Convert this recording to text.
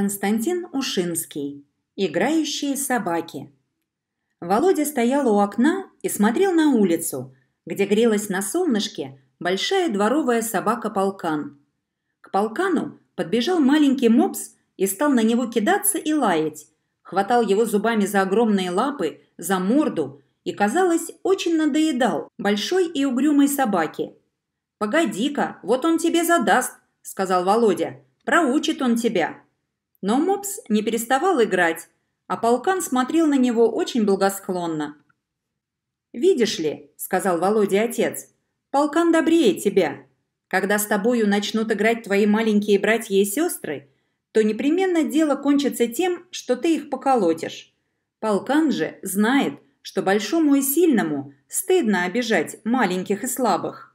Константин Ушинский. Играющие собаки. Володя стоял у окна и смотрел на улицу, где грелась на солнышке большая дворовая собака полкан. К полкану подбежал маленький мопс и стал на него кидаться и лаять, хватал его зубами за огромные лапы, за морду и, казалось, очень надоедал большой и угрюмой собаке. «Погоди-ка, вот он тебе задаст», — сказал Володя. «Проучит он тебя». Но Мопс не переставал играть, а полкан смотрел на него очень благосклонно. «Видишь ли», — сказал Володя отец, — «полкан добрее тебя. Когда с тобою начнут играть твои маленькие братья и сестры, то непременно дело кончится тем, что ты их поколотишь. Полкан же знает, что большому и сильному стыдно обижать маленьких и слабых».